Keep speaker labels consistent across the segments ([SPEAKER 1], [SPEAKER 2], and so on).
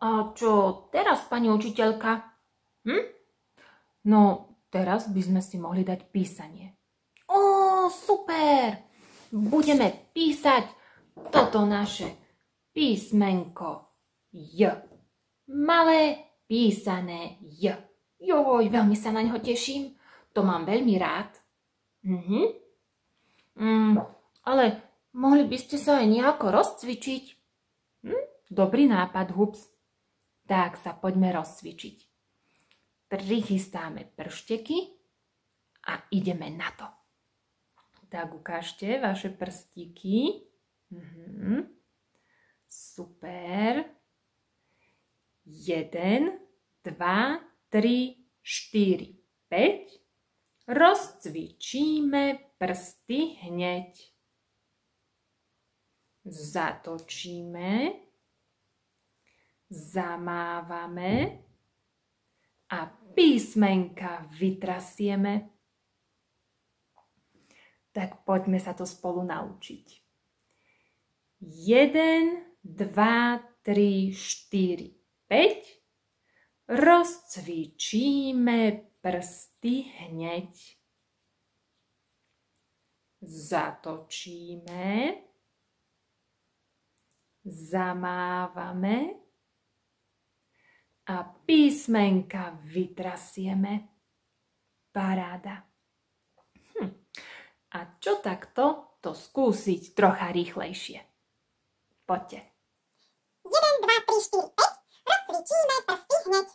[SPEAKER 1] A čo teraz, pani učiteľka? Hm? No, teraz by sme si mohli dať písanie. Ó, super! Budeme písať toto naše písmenko J. Malé písané J. Joj, veľmi sa na ňo teším. To mám veľmi rád. Mhm. Mm, ale mohli by ste sa aj nejako rozcvičiť? Hm? Dobrý nápad, hups tak sa poďme rozcvičiť. Prichystáme pršteky a ideme na to. Tak ukážte vaše prstíky. Mhm. Super. Jeden, dva, tri, štyri, päť. Rozcvičíme prsty hneď. Zatočíme zamávame a písmenka vytrasieme. Tak poďme sa to spolu naučiť. 1, 2, 3, 4, 5. Rozcvičíme prsty hneď. Zatočíme. Zamávame a písmenka vytrasieme. Paráda. Hm. A čo takto to skúsiť trocha rýchlejšie? Poďte. 1, 2, 3, 4, 5. Rozcvičíme prsty hneď.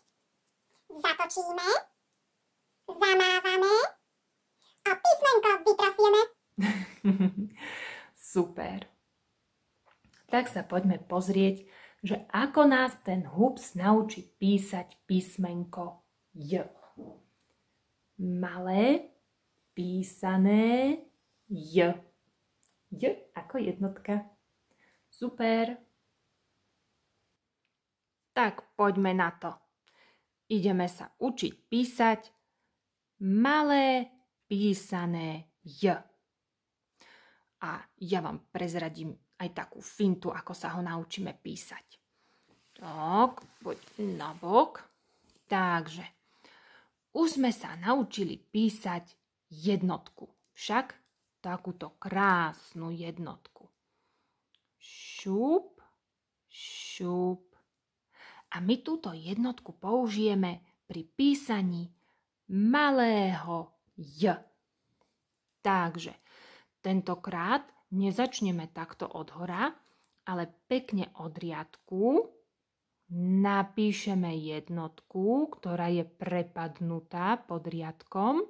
[SPEAKER 1] Zatočíme. Zamávame. A písmenka vytrasieme. Super. Tak sa poďme pozrieť, že ako nás ten Hubs naučí písať písmenko J. Malé, písané J. J ako jednotka. Super. Tak poďme na to. Ideme sa učiť písať malé písané J a ja vám prezradím aj takú fintu, ako sa ho naučíme písať. Tak, poď na bok. Takže, už sme sa naučili písať jednotku. Však takúto krásnu jednotku. Šup, šup. A my túto jednotku použijeme pri písaní malého j. Takže Tentokrát nezačneme takto od hora, ale pekne od riadku. Napíšeme jednotku, ktorá je prepadnutá pod riadkom.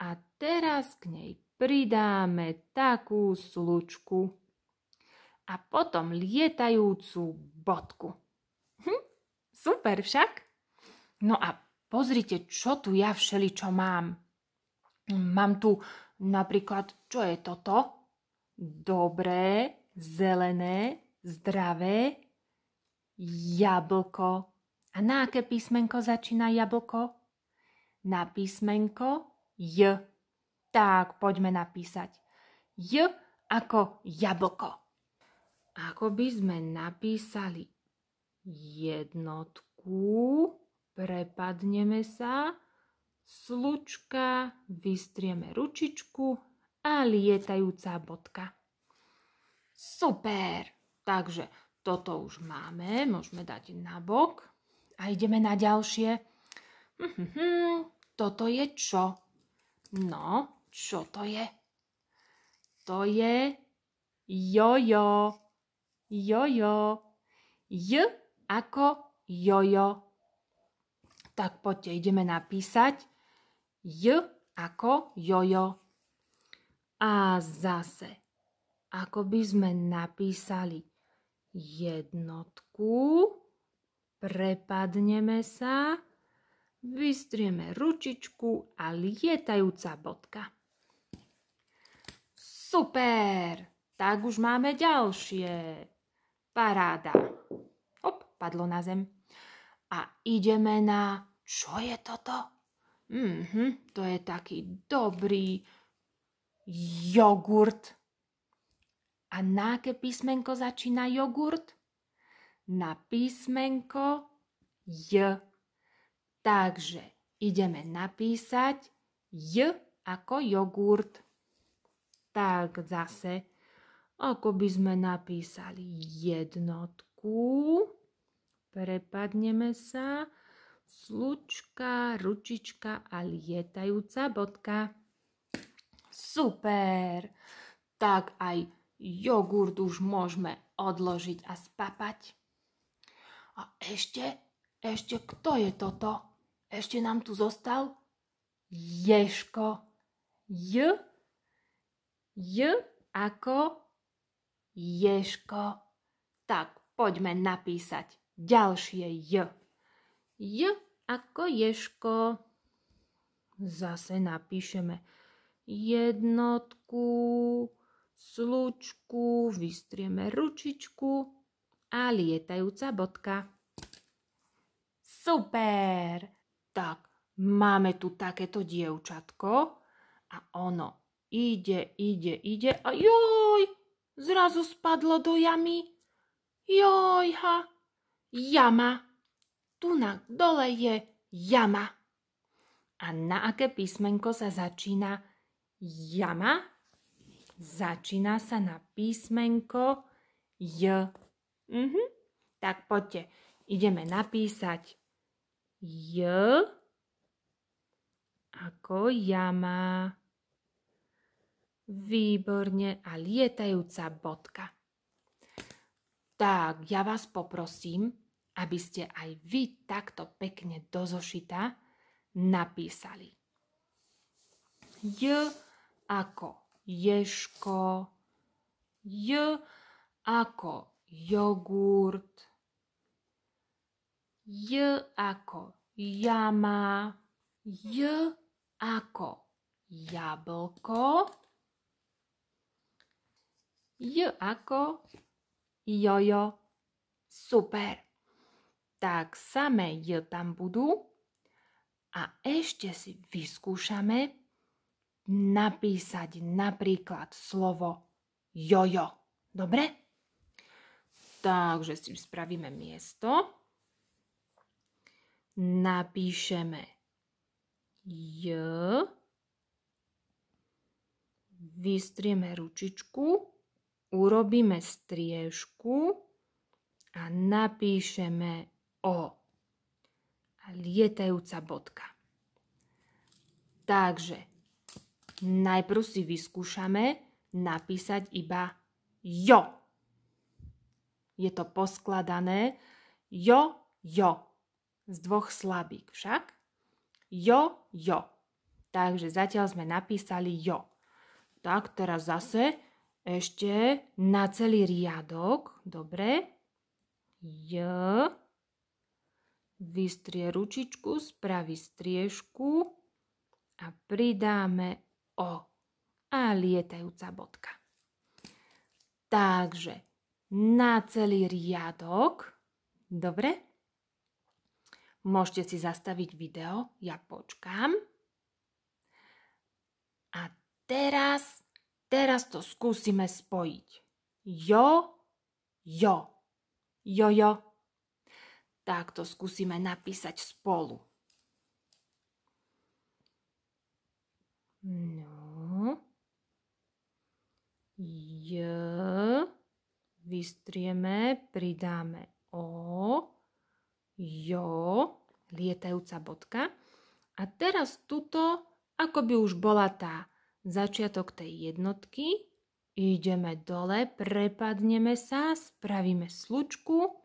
[SPEAKER 1] A teraz k nej pridáme takú slučku a potom lietajúcu bodku. Hm, super však? No a pozrite, čo tu ja všeličo mám. Mám tu Napríklad, čo je toto? Dobré, zelené, zdravé, jablko. A na aké písmenko začína jablko? Na písmenko J. Tak, poďme napísať. J ako jablko. Ako by sme napísali jednotku, prepadneme sa slučka, vystrieme ručičku a lietajúca bodka. Super! Takže toto už máme, môžeme dať na bok a ideme na ďalšie. Mhm, toto je čo? No, čo to je? To je jojo. Jojo. J ako jojo. Tak poďte, ideme napísať J ako jojo. A zase, ako by sme napísali jednotku, prepadneme sa, vystrieme ručičku a lietajúca bodka. Super! Tak už máme ďalšie. Paráda. Op, padlo na zem. A ideme na... Čo je toto? Mhm, to je taký dobrý jogurt. A na aké písmenko začína jogurt? Na písmenko J. Takže ideme napísať J ako jogurt. Tak zase, ako by sme napísali jednotku, prepadneme sa slučka, ručička a lietajúca bodka. Super! Tak aj jogurt už môžeme odložiť a spapať. A ešte, ešte kto je toto? Ešte nám tu zostal? Ješko. J, J ako Ješko. Tak poďme napísať ďalšie J. J ako ješko. Zase napíšeme jednotku, slučku, vystrieme ručičku a lietajúca bodka. Super! Tak, máme tu takéto dievčatko a ono ide, ide, ide a joj, zrazu spadlo do jamy. ha, jama tu na dole je jama. A na aké písmenko sa začína jama? Začína sa na písmenko J. Mhm. Tak poďte, ideme napísať J ako jama. Výborne a lietajúca bodka. Tak, ja vás poprosím, aby ste aj vy takto pekne do zošita napísali. J ako ješko, J ako jogurt, J ako jama, J ako jablko, J ako jojo. Super! tak samé J tam budú. A ešte si vyskúšame napísať napríklad slovo jojo. Dobre? Takže si spravíme miesto. Napíšeme J. Vystrieme ručičku. Urobíme striežku a napíšeme O a lietajúca bodka. Takže najprv si vyskúšame napísať iba jo. Je to poskladané jo, jo. Z dvoch slabík však. Jo, jo. Takže zatiaľ sme napísali jo. Tak teraz zase ešte na celý riadok. Dobre. J vystrie ručičku, spraví striežku a pridáme O a lietajúca bodka. Takže na celý riadok, dobre? Môžete si zastaviť video, ja počkám. A teraz, teraz to skúsime spojiť. Jo, jo, jo, jo tak to skúsime napísať spolu. No. J. Vystrieme, pridáme O. Jo. Lietajúca bodka. A teraz tuto, ako by už bola tá začiatok tej jednotky, ideme dole, prepadneme sa, spravíme slučku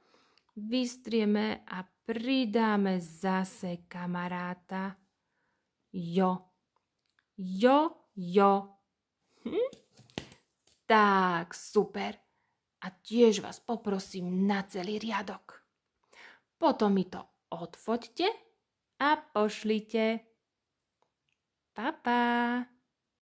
[SPEAKER 1] vystrieme a pridáme zase kamaráta. Jo. Jo, jo. Hm? Tak, super. A tiež vás poprosím na celý riadok. Potom mi to odfoďte a pošlite. Pa, pa.